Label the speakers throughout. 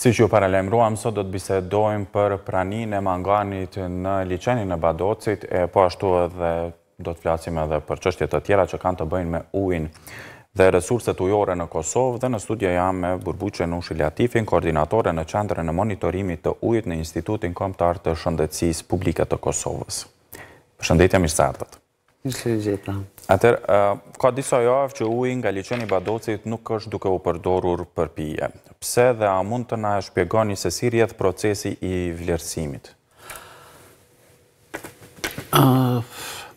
Speaker 1: Si që ju paralemruam, sot do të bisedojmë për pranin e manganit në licenin e badocit, e po ashtu edhe do të flasim edhe për qështjet të tjera që kanë të bëjnë me ujnë dhe resurset ujore në Kosovë dhe në studia jam me Burbuqe Nushi Latifin, koordinatore në qendrën në monitorimit të ujit në Institutin Komtar të Shëndecis Publikët të Kosovës. Shëndetja ardhët.
Speaker 2: Mishë gjitha.
Speaker 1: Atër, ka disa javë që ujë nga liqeni badocit nuk është duke u përdorur për pije. Pse dhe a mund të na shpjegoni se si
Speaker 2: rjetë procesi i
Speaker 1: vlerësimit?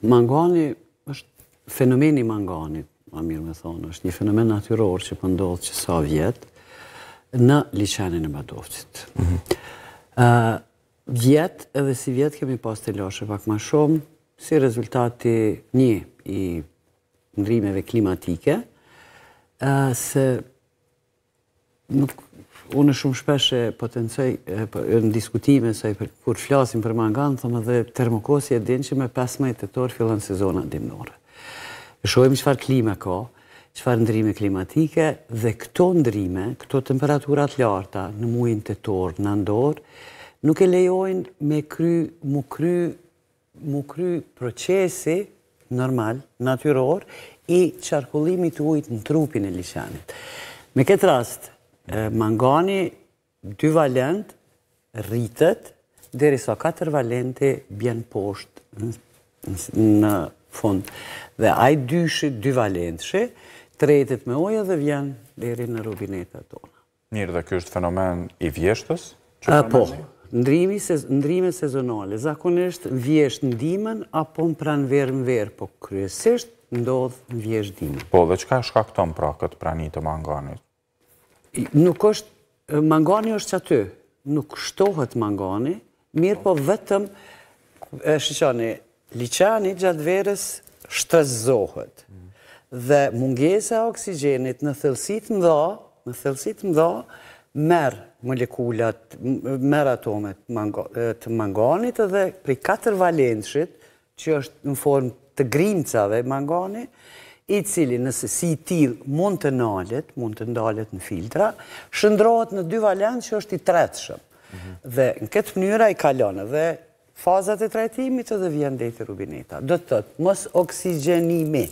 Speaker 2: Mangani është fenomeni manganit, a mirë me thonë, është një fenomen natyror që pëndodhë që sa vjetë në liqenin e badocit. Mhm. Vjetë edhe si vjetë kemi pas të loshe pak ma shumë, si rezultati një i ndrimeve klimatike, se unë shumë shpeshe potencoj po, në diskutime, kur flasim për mangan, thëmë dhe termokosi e din që me 15 e të torë fillan sezona dimnore. Shohim qëfar klima ka, qëfar ndrime klimatike, dhe këto ndrime, këto temperaturat larta në muin të torë, në ndorë, nuk e lejojnë me kry, mu kry mu kry procesi normal, natyror, i qarkullimit të ujtë në trupin e lishanit. Me këtë rast, mangani dy valent rritët, dheri sa so, katër valente bjen poshtë në fund. Dhe ajë dyshi, dy valentëshi, tretet me ojë dhe vjen dheri në rubinetët tonë.
Speaker 1: Njërë dhe kjo është fenomen i vjeshtës?
Speaker 2: Po, Ndrimi, sezonale, zakonisht vjesht në dimën, apo në pranë verë në verë, po kryesisht ndodhë në vjesht dimën.
Speaker 1: Po, dhe ka shkakton pra
Speaker 2: këtë prani të manganit? Nuk është, mangani është që aty, nuk shtohet mangani, mirë po vetëm, shqyqani, liqani gjatë verës shtrezohet, dhe mungese oksigenit në thëllësit më dha, në thëllësit më dha, në thëlsit më dha, merë molekulat, merë atomet të manganit dhe pri 4 valenshit, që është në formë të grincave mangani, i cili nëse si tilë mund të nalet, mund të ndalet në filtra, shëndrohet në dy valenshë që është i tretëshëm. Mhm. Dhe në këtë mënyra i kalonë dhe fazat e tretimit dhe vjen dhe i të rubineta. Do të tëtë, mos oksigenimi,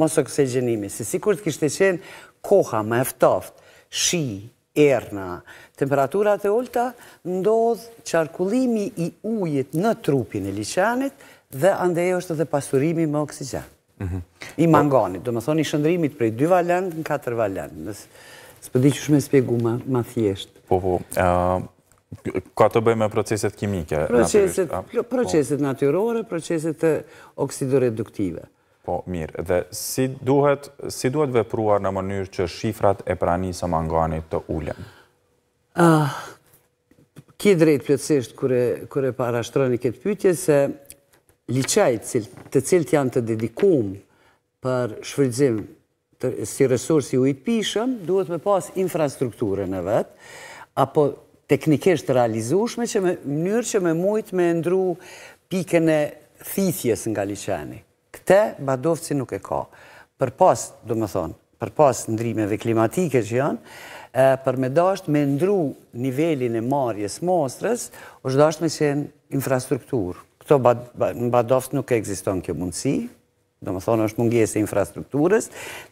Speaker 2: mos oksigenimi, se si kur të kishtë qenë koha me eftoft, shi, erna. Temperaturat e olta ndodhë qarkullimi i ujit në trupin e lichanit dhe andejo është dhe pasurimi më oksigen. Mhm. I manganit, do më thoni shëndrimit prej 2 valend në 4 valend. Së përdi që shme spjegu ma thjesht. Po, po.
Speaker 1: Ka të bëjmë e proceset kimike? Proceset
Speaker 2: natyrore, proceset
Speaker 1: oksidoreduktive. Po, mirë. Dhe si duhet vepruar në mënyrë që shifrat e pranisë së manganit të ullën?
Speaker 2: Ah, ki drejtë përësishtë kërë e para shtroni këtë pytje, se liqajtë të cilët janë të dedikum për shfridzim si resursi u pishëm, duhet me pas infrastrukturën e vetë, apo teknikisht realizushme, që me mënyrë që me mujtë me ndru pikën e thithjes nga liqenit këte badovë nuk e ka. Për pas, do më thonë, për pas ndrimeve klimatike që janë, për me dasht me ndru nivelin e marjes mostrës, është dasht me qenë infrastrukturë. Këto në badovës nuk e egziston kjo mundësi, do më thonë është mungjes e infrastrukturës,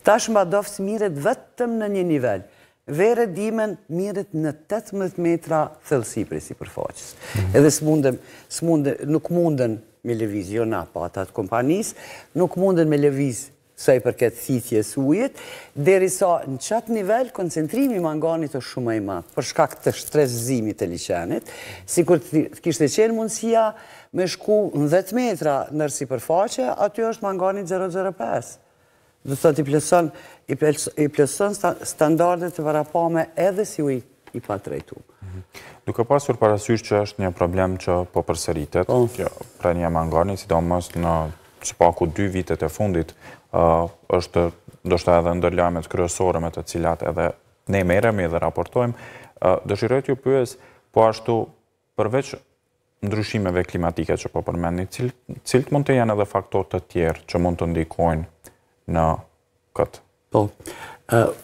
Speaker 2: tash në badovës miret vetëm në një nivel. Vere dimen miret në 18 metra thëllësi si përfaqës. Mhm. Edhe nuk munden me levizionat jo patat po kompanis, nuk mundën me leviz sa i përket thithjes ujit, deri sa në qatë nivel, koncentrimi manganit është shumë e matë, përshka këtë shtrezzimit të liqenit, si kur të kishtë e qenë mundësia me shku në 10 metra nërsi përfaqe, aty është manganit 0,05. Dhe të të i plëson standardet të varapame edhe si ujit i patrejtumë. Mhm. Nuk
Speaker 1: e pasur parasysh që është një problem që po përsëritet, po. pra një mangani, si do mos në që dy vitet e fundit, është do shta edhe ndërlajmet kryesore me të cilat edhe ne merem i dhe raportojmë. Dëshirojt ju pyes, po ashtu përveç ndryshimeve klimatike që po përmeni, cilët mund të janë edhe faktor të tjerë që mund të ndikojnë në këtë? Po,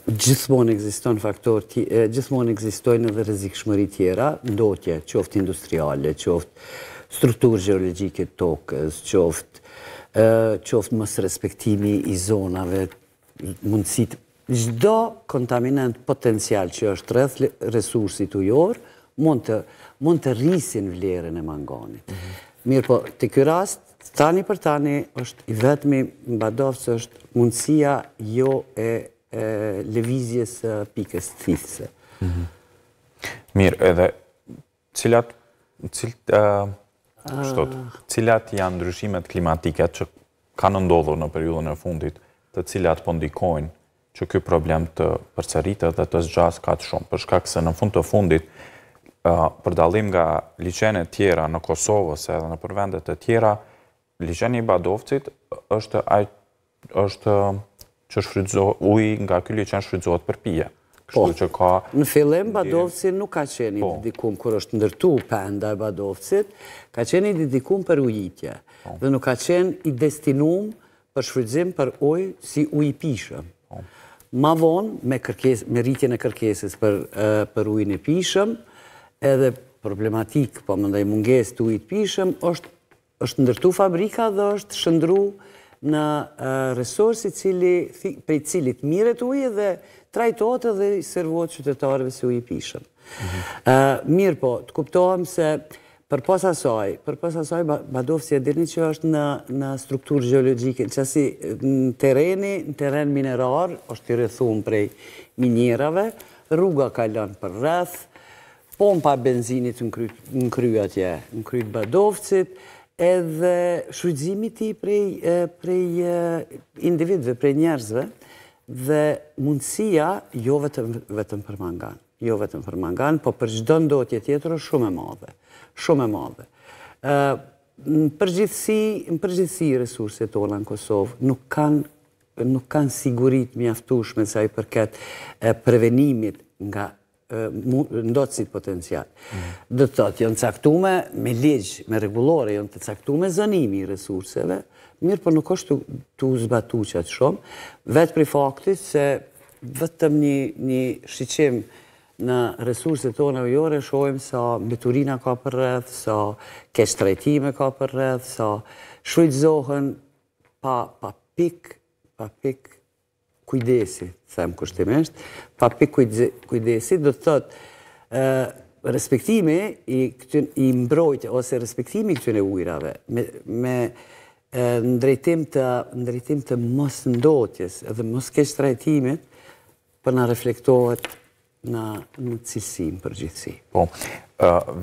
Speaker 2: Gjithmonë egziston faktor, gjithmonë egzistojnë edhe rëzik shmëri tjera, ndotje, qoftë industriale, qoftë strukturë geologjike të tokës, qoftë qoftë mësë respektimi i zonave, mundësit, gjdo kontaminant potencial që është rrëth resursit ujor, mund të rrisin vlerën e mangonit. Mirë po, të kjo rast, tani për tani, është i vetëmi mbadovës është mundësia jo e levizjes pikës thithse. Mhm.
Speaker 1: Mirë, edhe cilat, cilat, ah. cilat janë ndryshimet klimatike që kanë ndodhur në periudën e fundit të cilat pëndikojnë po që kjo problem të përcerite dhe të zgjas ka të shumë. Përshka këse në fund të fundit, përdalim nga liqene tjera në Kosovës edhe në përvendet të tjera, liqeni i badovcit është, është që shfrytëzohet ujë nga ky janë shfrytëzohet për pije. Kështu po, që ka
Speaker 2: Në fillim Badovci nuk ka qenë i po. dedikum kur është ndërtu penda e Badovcit, ka qenë didikum për ujitje po. dhe nuk ka qenë i destinuar për shfrydzim për ujë si ujë pishëm. Ma vonë, me, me rritjen e kërkesis për, uh, për e pishëm, edhe problematikë, po më ndaj munges të ujtë pishëm, është, është ndërtu fabrika dhe është shëndru në resursi prej cilit miret ujë dhe trajtojt dhe i servuat qytetarëve si ujë pishëm. Mirë po, të kuptohem se për posa soj, për posa soj, ba si e dirni që është në strukturë geologjike, që si në tereni, në teren minerar, është i rëthumë prej minjerave, rruga ka lënë për rrëth, pompa benzinit në kryatje, atje, në kryt ba edhe shujtëzimi ti prej, prej individve, prej njerëzve, dhe mundësia jo vetëm, për mangan, jo vetëm për mangan, po për gjdo ndotje tjetër është shumë e madhe, shumë e madhe. Në përgjithësi, në resurset tola në Kosovë nuk kanë, nuk kanë sigurit mjaftushme sa i përket prevenimit nga ndocit potencial. Dhe të thotë, jënë caktume me legjë, me regulore, jënë të caktume zënimi i resurseve, mirë për nuk është të zbatu qatë shumë, vetë për i faktit se vetëm një shqyqim në resurset tonë e ujore, shojmë sa mbiturina ka për rrëth, sa keshtrejtime ka për rrëth, sa shrujtëzohën pa pik, pa pik kujdesi, them kushtimisht, pa pik kujdesi, do të thotë, respektimi i, i mbrojtë, ose respektimi i këtyne ujrave, me, me ndrejtim të, ndrejtim të mos ndotjes edhe mos kesh trajtimit, për në reflektohet në, në për në përgjithsi.
Speaker 1: Po,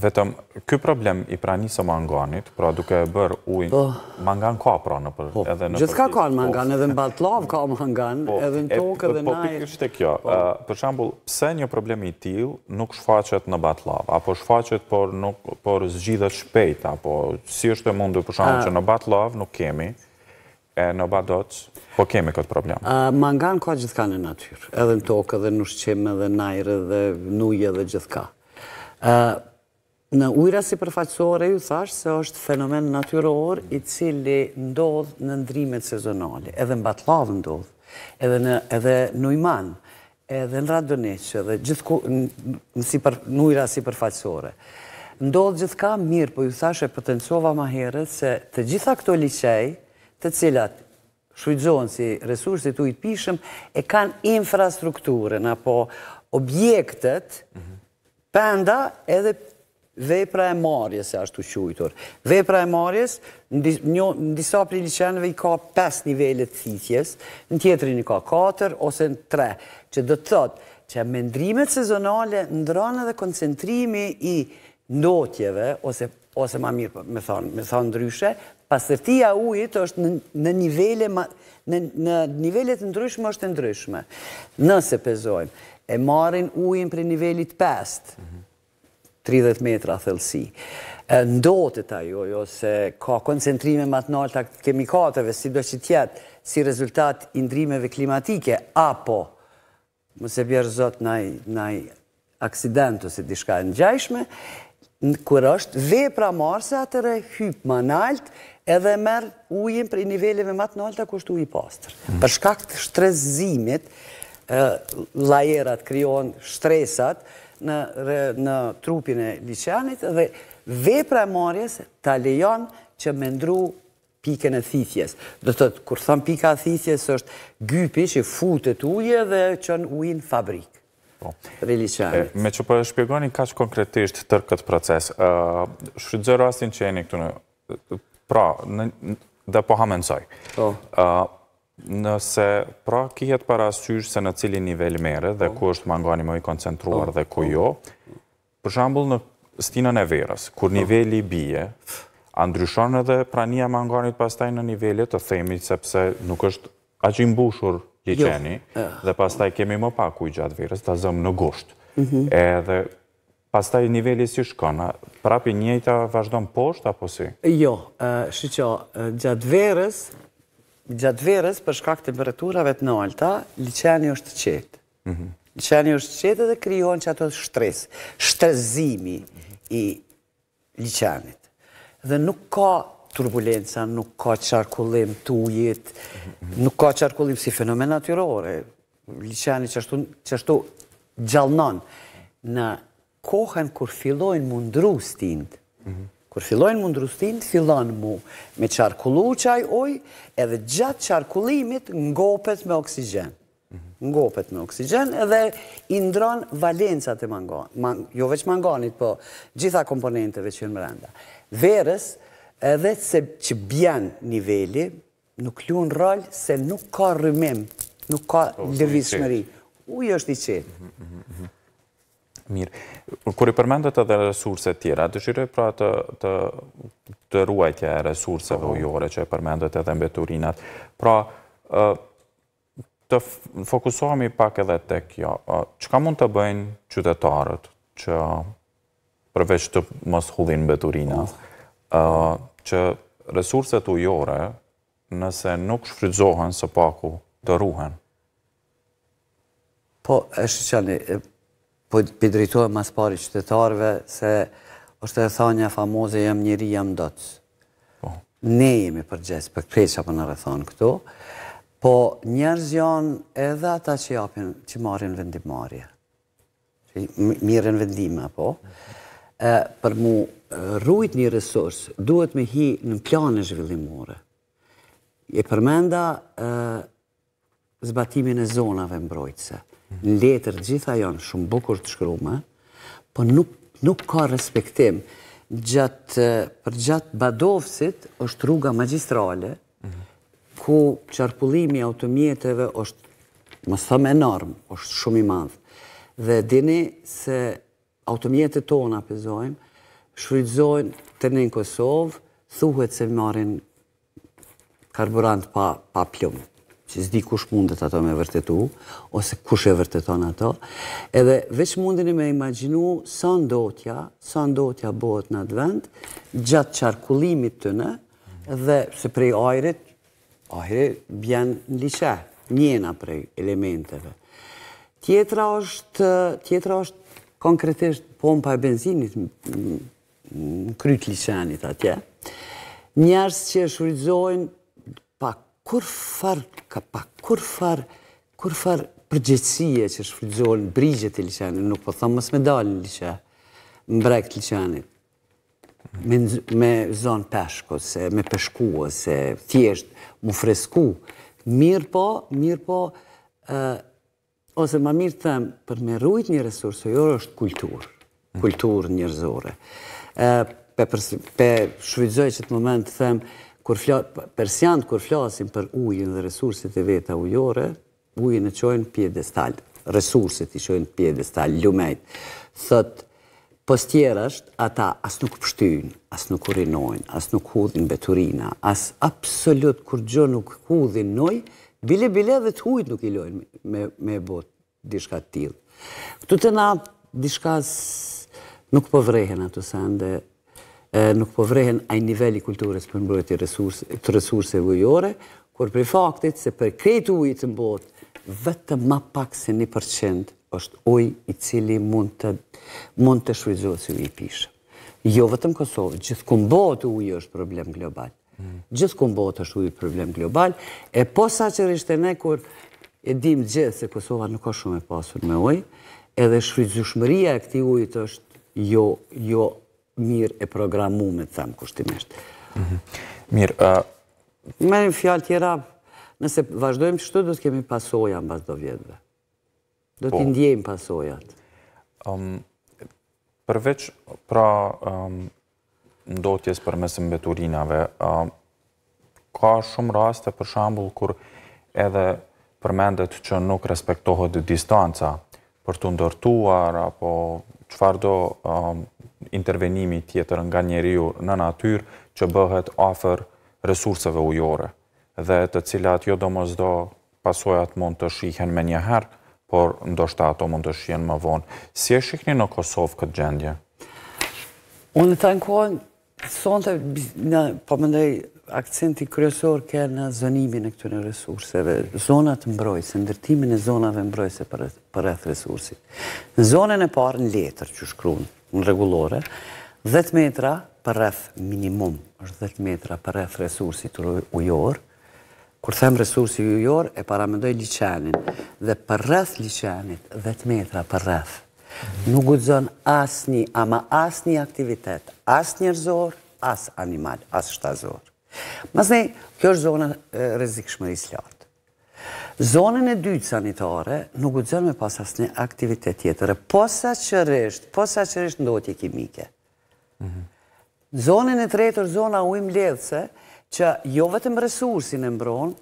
Speaker 1: vetëm, ky problem i prani së manganit, pra duke e bërë ujnë, po. mangan ka pra në për... Po, edhe në gjithka ka në po. mangan,
Speaker 2: edhe në batlov ka mangan, po, edhe në tokë edhe po, naj... Po, pikë
Speaker 1: është kjo, po, për shambull, pse një problem i til nuk shfaqet në batlov, apo shfaqet por, nuk, por zgjidhet shpejt, apo si është e mundu, për shambull, që në batlov nuk kemi, e në badoc Po kemi këtë problem?
Speaker 2: Mangan ka gjithka në natyrë, edhe në tokë, edhe në shqime, edhe në nairë, edhe në ujë, edhe gjithka. Në ujra si përfaqësore, ju thashë se është fenomen natyror i cili ndodhë në ndrimet sezonale, edhe në batlavë ndodhë, edhe në imanë, edhe në radoneqë, edhe gjithë në ujra si përfaqësore. Ndodhë gjithka mirë, po ju thash, e potencova herë, se të gjitha këto liqej, të cilat shujtëzohen si resursit ujtë pishëm, e kanë infrastrukturën, apo objektet, penda edhe vepra e marjes, e ashtu qujtur. Vepra e marjes, në disa priliqenëve i ka 5 nivellet thitjes, në tjetërin i ka 4, ose në 3, që do të thotë që mendrimet sezonale ndronë edhe koncentrimi i ndotjeve, ose ma mirë me thonë ndryshe, pasërtia ujit është në nivele Në nivellet ndryshme është ndryshme. Nëse pezojmë, e marin ujin për nivellit 5, 30 metra thëllësi. Ndotët ajo, jo, se ka koncentrime matë nalë të kemikateve, si do që tjetë, si rezultat i ndrimeve klimatike, apo, më se bjerë zotë nëj aksidentu se dishka e në gjajshme, kërë është vepra marse atëre, hypë më naltë, edhe merë ujin për i niveleve matë nolta kështë uj i Për shkak të shtrezimit, lajerat kryon shtresat në trupin e liqenit dhe vepra e marjes të lejon që me ndru piken e thithjes. Dhe të të kur thëm pika e thithjes është gypi që futët uje dhe që në ujin fabrikë. Po. Me
Speaker 1: që për po shpjegoni që konkretisht tërë këtë proces, shrydzero asin qeni këtu në Pra, dhe po hamenësaj. Po. Nëse, pra, kjet parasysh se në cili nivel mere dhe po. ku është mangani më i koncentruar po. dhe ku jo, për shambull në stinën e verës, kur nivelli bije, a ndryshon edhe prania manganit pastaj në nivellet të themi sepse nuk është aqim bushur liqeni jo. dhe pastaj kemi më pak u i gjatë verës, të zëmë në gusht. Mhm. Edhe pas taj nivelli si shkona, prapi njëjta vazhdo poshtë, apo si?
Speaker 2: Jo, shi gjatë verës, gjatë verës për shkak temperaturave të në alta, liqeni është qetë. Mhm. Liqeni është qetë dhe kryon që ato shtres, shtrezimi i liqenit. Dhe nuk ka turbulenca, nuk ka qarkullim të ujit, nuk ka qarkullim si fenomen atyrore. Liqeni që ashtu gjallnon në kohën kur fillojnë mundru stint, kur fillojnë mundru stint, fillojnë mu me qarkullu qaj oj, edhe gjatë qarkullimit ngopet me oksigen. Ngopet me oksigen edhe indron valencat e mangon, jo veç mangonit, po gjitha komponenteve që në mërënda. Verës edhe se që bjen nivelli, nuk lunë rol se nuk ka rrëmim, nuk ka po, lëvishmëri. Ujë është i qetë. Mhm, mhm, mhm,
Speaker 1: Mirë, kur i përmendet edhe resurset tjera, dëshirë pra të të ruajtja e resurseve po. ujore që i përmendet edhe mbeturinat, pra të fokusohemi pak edhe të kjo, që ka mund të bëjnë qytetarët që përveç të mos hudhin mbeturinat, po. që resurset ujore nëse nuk shfrydzohen së paku të ruhen?
Speaker 2: Po, e shqyqani, po për drejtojë mas pari se është e tha një famoze jam njëri jam doqë. Po. Ne jemi përgjesi, për këtë që për në rëthonë këtu, po njerëz janë edhe ata që japin, që marrin vendimarje. Që mirën vendime, po. Për mu rrujt një resurs, duhet me hi në plan e zhvillimore. E përmenda zbatimin e zonave mbrojtëse letër gjitha jonë shumë bukur të shkrumë, po nuk, nuk ka respektim. Gjatë, për gjatë badovësit është rruga magistrale, ku qarpullimi automjetëve është, më thëmë enorm, është shumë i madhë. Dhe dini se automjetët tona, pëzojmë, shfrydzojnë të një në Kosovë, thuhet se marin karburant pa, pa plumë që zdi kush mundet ato me vërtetu, ose kush e vërteton ato, edhe veç mundeni me imaginu sa ndotja, sa ndotja bëhet në atë vend, gjatë qarkullimit të në, dhe se prej ajrit, ajrit bjen në liqe, njena prej elementeve. Tjetra është, tjetra është konkretisht pompa e benzinit në kryt liqenit atje, njerës që shurizojnë pak kur far kapak, kur far kur far që është brigjet brigje të lëqenit, nuk po thamë mësë me dalë lëqe, më brejkë të lëqenit, me zonë peshko, me peshku, se thjeshtë, mu fresku, mirë po, mirë po, ose ma mirë thëmë, për me rujt një resurs, o jorë është kulturë, kulturë njërzore. Për shfrydzoj që të moment të thëmë, Persian të kur flasim për ujën dhe resursit e veta ujore, ujën e qojnë pjedestal, resursit i qojnë pjedestal, ljumejt. Thët, postjerasht, ata as nuk pështyjnë, as nuk urinojnë, as nuk hudhin beturina, as absolut kur gjë nuk hudhin noj, bile bile dhe të hujt nuk i lojnë me botë dishka tjilë. Këtu të na dishka nuk po vrejhen ato sende, nuk po vrehen a i nivelli kulturës për mbrojtje të resurse vujore, kur për faktit se për kretë ujë të mbot, vetë ma pak se një përqend është ujë i cili mund të shrujzohet si ujë i pishë. Jo vetëm Kosovë, gjithë kumë botë ujë është problem global. Mm. Gjithë kumë botë është ujë problem global. E po sa që rishte ne, kur e dim gjithë se Kosova nuk është shumë e pasur me ujë, edhe shrujzushmëria e këti ujët është jo, jo mirë e programu me të thamë kushtimisht. Mhm. Mirë, a... një fjallë tjera, nëse vazhdojmë që shtu, do të kemi pasoja në bazdo vjetëve. Do të po. ndjejmë pasojat. Përveç, pra,
Speaker 1: ndotjes për mesë mbeturinave, ka shumë raste, për shambull, kur edhe përmendet që nuk respektohet distanca për të ndërtuar, apo qëfar do intervenimi tjetër nga njeriu në natyrë që bëhet afer resurseve ujore dhe të cilat jo do pasojat mund të shihen me njëherë, por ndoshta ato mund të shihen më vonë. Si e shikni në Kosovë këtë gjendje?
Speaker 2: Unë të në kohën, sonte, në, po akcenti kryesor ke në zonimin e këtyre resurseve, zonat mbrojse, ndërtimin e zonave mbrojse për rreth resursit. Në zonën e parë në letër që shkruan në regulore, 10 metra për rreth minimum, është 10 metra për rreth resursi të ujor, kur them resursi ujor, e paramendoj liqenin, dhe për rreth liqenit, 10 metra për rreth, nuk gudzon asni, ama asni aktivitet, as njërzor, as animal, as shtazor. Mas ne, kjo është zona rezikshme i Zonën e dytë sanitare nuk u zënë me pas asë një aktivitet tjetërë, posa qërështë, posa qërështë ndotje kimike. Mhm. Zonën e tretër, zona ujmë ledhëse, që jo vetëm resursin e mbronë,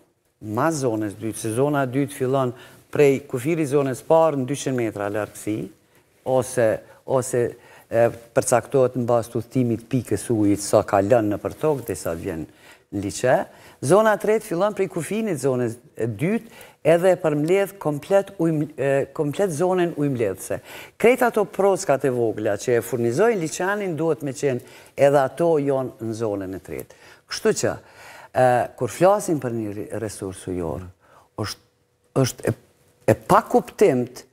Speaker 2: ma zonës dytë, se zona dytë fillon prej kufiri zonës parë në 200 metra lërgësi, ose përcaktohet në bastu thimit pikës ujit sa kalën në përtok dhe sa vjenë liqe. Zona 3 fillon prej kufinit zonës 2 edhe përmledh komplet zonën ujmledhse. Krejt ato proskat e vogla që e furnizojnë liqanin duhet me qenë edhe ato jonë në zonën 3. Kështu që, kur flasim për një resursu jorë, është e pa kuptimt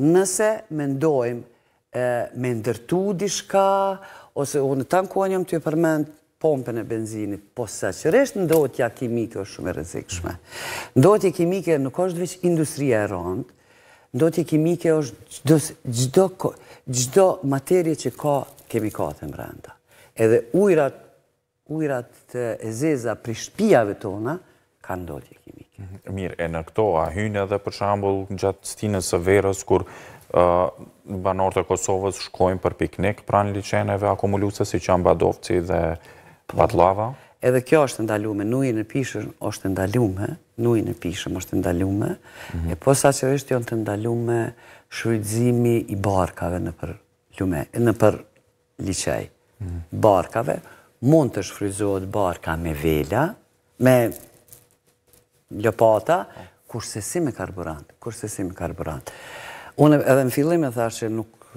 Speaker 2: nëse me ndojmë me ndërtu di shka, ose unë të kuanjëm të e përmendë pompën e benzinit, po saqëresht ndotja kimike është shumë e rezikshme. Ndotja kimike nuk është veç industria e rëndë, ndotja kimike është gjdo materje që ka kemikate më rënda. Edhe ujrat të ezeza për shpijave tona, ka ndotje kimike.
Speaker 1: Mhm, mirë, e në këto, a hynë edhe për shambull gjatë stinës së verës, kur banorët e Kosovës shkojnë për piknik pranë liqeneve akumuluse, si që ambadovci dhe Vatlava?
Speaker 2: Edhe kjo është ndalume, nuj në pishëm është ndalume, nuj në pishëm është ndalume, e po sa që është të ndalume shrujtzimi i barkave në për ljume, në për mhm. Barkave, mund të shfryzohet barka me vela, me ljopata, kurse si me karburant, kurse si me karburant. Unë edhe në fillim e thashe nuk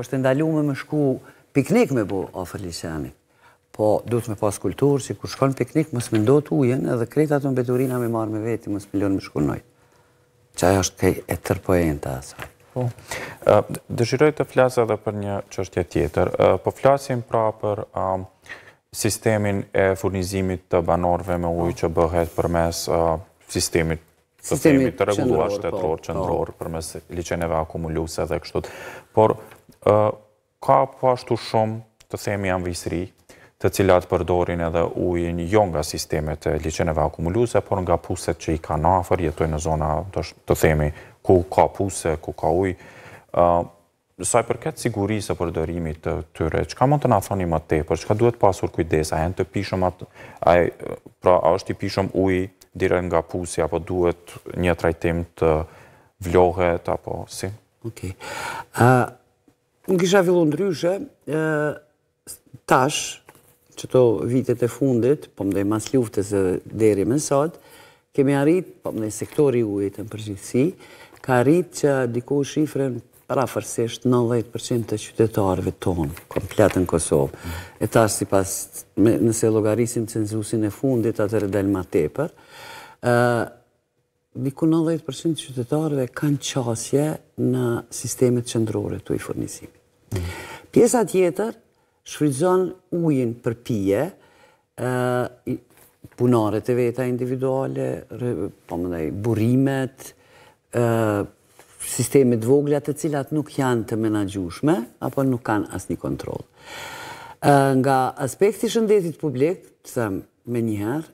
Speaker 2: është ndalume me shku piknik me bu ofër liqanit. Po, duhet me pas kulturë, që kur shkon piknik, mos me ndot ujen, edhe kreta të mbeturina me marrë me veti, mos me lënë me shku nojtë. Që ajo është kej e tërpojën të asaj. Po.
Speaker 1: Dëshiroj të flasë edhe për një qështje tjetër. Po flasim pra për sistemin e furnizimit të banorve me ujë që bëhet për mes sistemit të temi të regulluar po, shtetëror, po. qëndror, për mes liqeneve akumuluse dhe kështut. Por, ka po ashtu shumë të themi janë të cilat përdorin edhe ujin jo nga sistemet liqeneve akumuluse, por nga puset që i ka nafër, jetoj në zona të themi ku ka puse, ku ka uj. Saj përket sigurisë përdorimit të tyre, që ka mund të na thoni më te, për që ka duhet pasur kujdes, a janë të pishëm atë, pra a është i pishëm uj dire nga pusi, apo duhet një trajtim të vlohet, apo
Speaker 2: si? Oke. Në kisha fillon ndryshe, tash, qëto vitet e fundit, po mdej mas luftës dhe deri më sot, kemi arrit, po mdej sektori ujit në përgjithsi, ka arrit që diku shifrën prafërsisht 90% të qytetarëve tonë, komplet në Kosovë. E ta si pas, nëse logarisim cenzusin e fundit, atër e delë ma tepër, diku 90% të qytetarëve kanë qasje në sistemet qëndrore të i furnisimi. Pjesa tjetër, Shfridzon ujin për pije, e, punaret e veta individuale, rë, po më dhej, burimet, e, sistemet voglat të cilat nuk janë të menagjushme, apo nuk kanë asni kontrol. nga aspekti shëndetit publik, të thëmë me njëherë,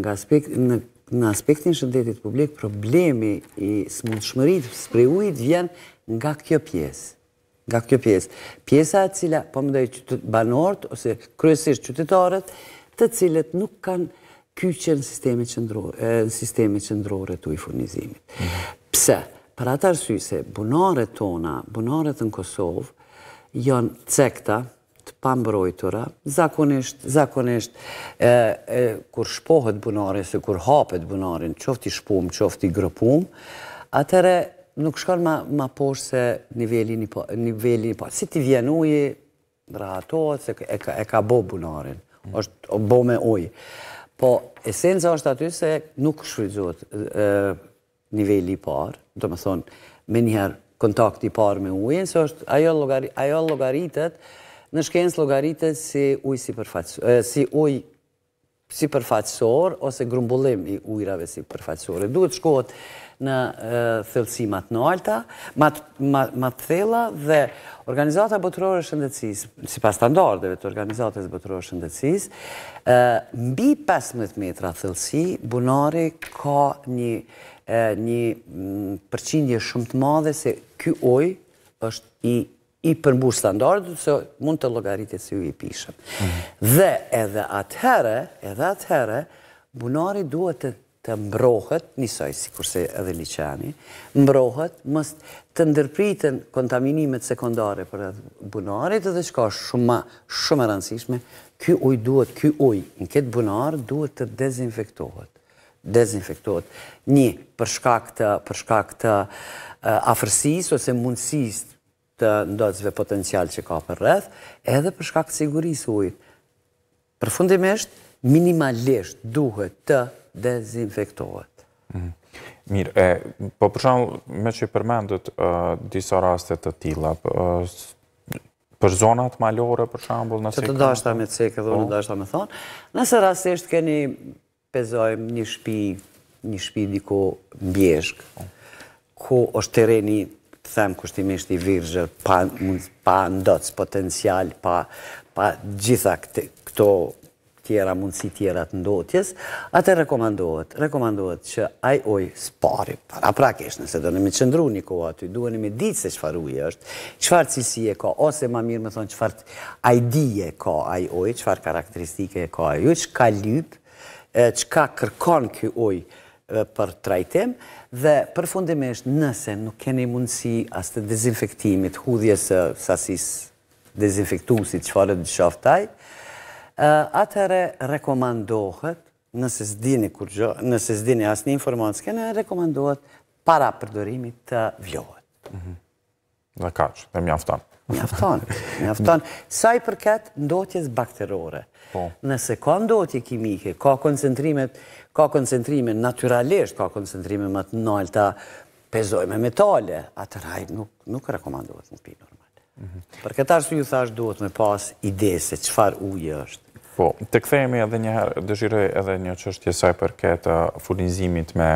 Speaker 2: nga aspekti në, në aspektin shëndetit publik, problemi i smutëshmërit, spre ujit vjen nga kjo pjesë nga kjo pjesë. Pjesa e cila, po më dojë banorët, ose kryesisht qytetarët, të cilët nuk kanë kyqen sistemi qëndrore të ujfurnizimit. Pse? Për atë arsuj se bunaret tona, bunaret në Kosovë, janë cekta të pambrojtura, zakonisht, zakonisht, kur shpohet bunare, se kur hapet bunare, qofti shpum, qofti grëpum, atëre nuk shkon ma, ma poshë se nivelli një po, po. Si ti vjen ujë, ato, se e ka, e ka bo bunarin, është bo me ujë. Po, esenca është aty se nuk shfrydzot nivelli i parë, do me thonë, me njëherë kontakt i parë me ujën, se është ajo, ajo logaritet, në shkencë logaritet si ujë si si ujë si përfaqësor ose grumbullim i ujrave si përfaqësore. Duhet shkohet në thëllësimat në alta, matë thella dhe Organizata Botërore Shëndecis, si pas standardeve të Organizatës Botërore Shëndecis, mbi 15 metra thëllësi, bunari ka një përqindje shumë të madhe se kjo oj është i i përmbush standardu, se mund të logaritit si ju i pishëm. Dhe edhe atëherë, edhe atëherë, bunari duhet të mbrohet, njësaj si kurse edhe liqani, mbrohet, mështë të ndërpritën kontaminimet sekundare për edhe bunarit, edhe shka shumë shumë rëndësishme, ky uj duhet, ky uj, në këtë bunar, duhet të dezinfektohet. Dezinfektohet. Një, përshka këta afërsis, ose mundësis të të ndodhësve potencial që ka për rreth, edhe për shkak të sigurisë ujtë. Për fundimisht, minimalisht duhet të dezinfektohet.
Speaker 1: Mhm. Mirë, e, po për shumë, me që i përmendët disa rastet të tila, për zonat
Speaker 2: malore, për shambull, nëse Që të dashta me të sekë, dhe unë po. dashta me thonë, nëse rastisht keni, pezojmë, një shpi, një shpi diko mbjeshkë, ku është tereni të them kushtimisht i virgjë, pa ndocë potencial, pa gjitha këto tjera mundësi tjera të ndotjes, atë e rekomandohet, rekomandohet që aj oj spari, para prakesh nëse do nëmi qëndru një kohë aty, duhe nëmi ditë se qëfar ujë është, qëfar cisi e ka, ose ma mirë me thonë qëfar ajdi e ka aj oj, qëfar karakteristike e ka aj oj, qëka lypë, qëka kërkon kjo oj, për trajtim dhe përfundimisht nëse nuk keni mundësi as të dezinfektimit, hudhjes sasis dezinfektu si që farët në shoftaj, atëre rekomandohet, nëse s'dini asë nëse s'dini as një informatës kene, rekomandohet para përdorimit të vjohet. Mhm.
Speaker 1: Dhe kaqë, dhe mjaftanë.
Speaker 2: Mjafton, afton. Sa i përket ndotjes bakterore, po. nëse ka ndotje kimike, ka koncentrimet, ka koncentrime naturalisht, ka koncentrime më të nalta pezoj me metale, atë raj nuk rekomandohet në pinë normal. Mhm. Për këtë arsë ju thash duhet me pas ide se
Speaker 1: qëfar ujë është. Po, të këthejemi edhe njëherë, dëshirë edhe një qështje saj përket uh, furnizimit me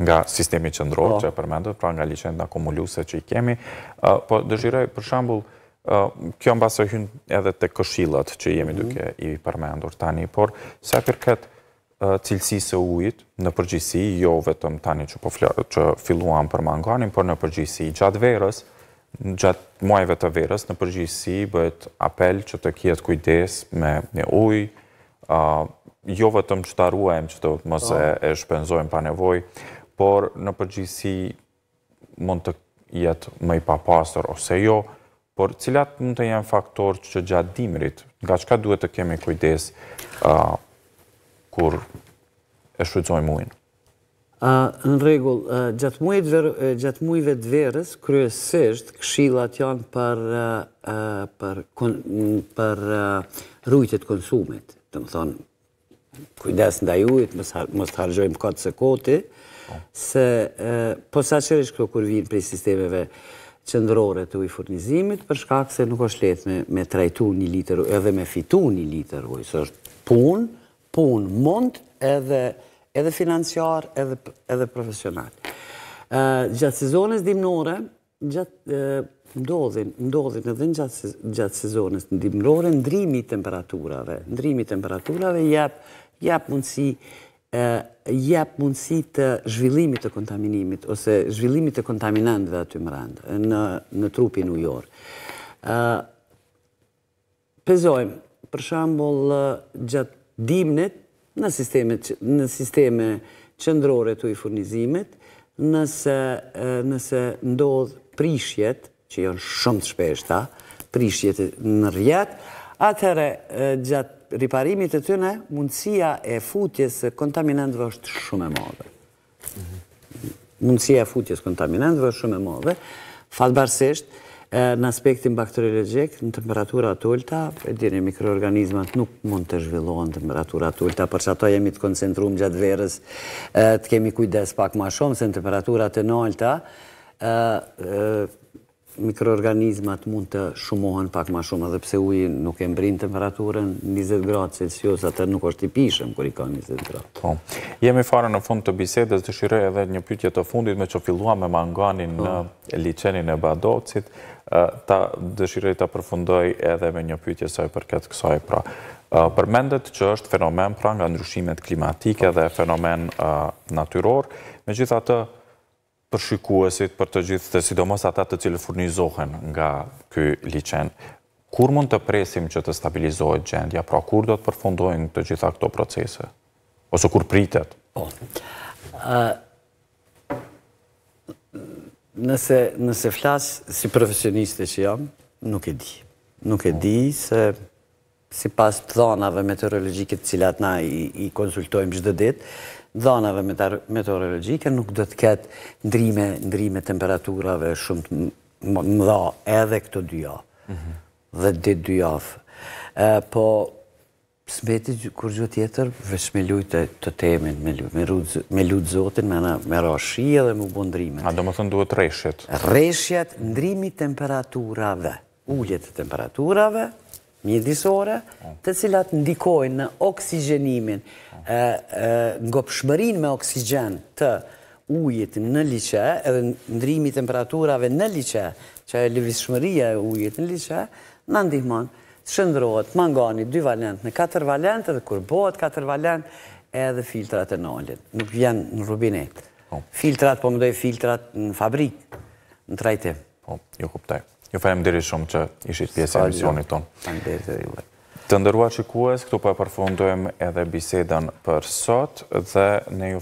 Speaker 1: nga sistemi qëndror po. që e përmendët, pra nga licenda akumuluse që i kemi. Po dëshiroj, për shambull, kjo në basë hynë edhe të këshillat që jemi mhm. duke i përmendur tani, por se përket cilësi së ujit në përgjisi, jo vetëm tani po që filluam për manganin, por në përgjisi gjatë verës, gjatë muajve të verës, në përgjisi bëhet apel që të kjetë kujdes me uj, jo vetëm që të ruajmë që të mëse po. e shpenzojmë pa nevojë, por në përgjithësi mund të jetë më i papastër ose jo, por cilat mund të janë faktorë që, gjatë dimrit, nga çka duhet të kemi kujdes ë kur e shfrytëzojmë ujin.
Speaker 2: ë në rregull, gjatë muajit ver të verës kryesisht këshillat janë për ë konsumit, për për uh, të konsumit, domethënë kujdes ndaj ujit, mos mos harxojmë kot se koti. Po. se po sa qërish kjo kur vinë prej sistemeve qëndrore të ujfurnizimit, për shkak se nuk është letë me, trajtu një liter ujë, edhe me fitu një liter ujë, së është punë, punë mund, edhe, edhe financiar, edhe, edhe profesional. gjatë sezonës dimnore, gjatë, ndodhin, ndodhin edhe në gjatë, sezonës në dimnore, ndrimi temperaturave, ndrimi temperaturave jep, mundësi e, jep mundësi të zhvillimit të kontaminimit, ose zhvillimit të kontaminantëve aty më randë, në, në trupin ujor. jorë. pezojmë, për shambull, gjatë dimnet në sisteme, në sisteme qëndrore të i furnizimit, nëse, nëse ndodhë prishjet, që janë shumë të shpeshta, prishjet në rjetë, atëherë gjatë riparimit e të mundësia e futjes e kontaminantëve është shumë e modhe. Mundësia e futjes e kontaminantëve është shumë e modhe. Fatë në aspektin bakteriologik, në temperatura të ulta, e dini mikroorganizmat nuk mund të zhvillohen në temperatura të ulta, për që ato jemi të koncentrum gjatë verës, të kemi kujdes pak ma shumë, se në temperatura të në ulta, mikroorganizmat mund të shumohen pak ma shumë, edhe pse uji nuk e mbrin temperaturën 20 gradë Celsius, atër nuk është i pishëm kër i ka 20 gradë.
Speaker 1: Po, jemi farë në fund të bisedës, të edhe një pytje të fundit me që fillua me manganin po. në licenin e badocit, ta dëshirej të përfundoj edhe me një pytje saj për këtë kësaj pra. Përmendet që është fenomen pra nga ndryshimet klimatike dhe fenomen natyror, me gjitha të për shikuesit, për të gjithë, të sidomos ata të cilë furnizohen nga këj licen, kur mund të presim që të stabilizohet gjendja, pra kur do të përfundojnë të gjitha këto procese? Ose kur pritet?
Speaker 2: Po, nëse flasë si profesioniste që jam, nuk e di. Nuk e di se si pas të dhonave meteorologikit cilat na i konsultojmë gjithë dhe ditë, dhanave meteorologike nuk do të ketë ndrime, ndrime temperaturave shumë të mëdha edhe këto dy javë mhm. dhe ditë dy javë. Po, smeti kur gjithë tjetër, veç me lujtë të temin, me lujtë zotin, me në më rashi edhe më bëndrimet. A do më thënë duhet reshjet? Reshjet, ndrimi temperaturave, ulljet të temperaturave, mjedisore, të cilat ndikojnë në oksigenimin, nga me oksigen të ujit në liqe, edhe ndrimi temperaturave në liqe, që e lëvishmëria e ujit në liqe, në ndihmonë shëndrohet mangani, dy valent, në katër valent, edhe kur bohet katër valent, edhe filtrat e nëllit. Nuk vjen në rubinet. Po. Filtrat, po më dojë filtrat në fabrik, në trajtim. Po,
Speaker 1: jo kuptaj. Ju falem diri shumë që ishit pjesë e misionit tonë. Falem diri shumë. Të ndërrua që kues, këtu pa po përfundojmë edhe bisedën për sot dhe ne ju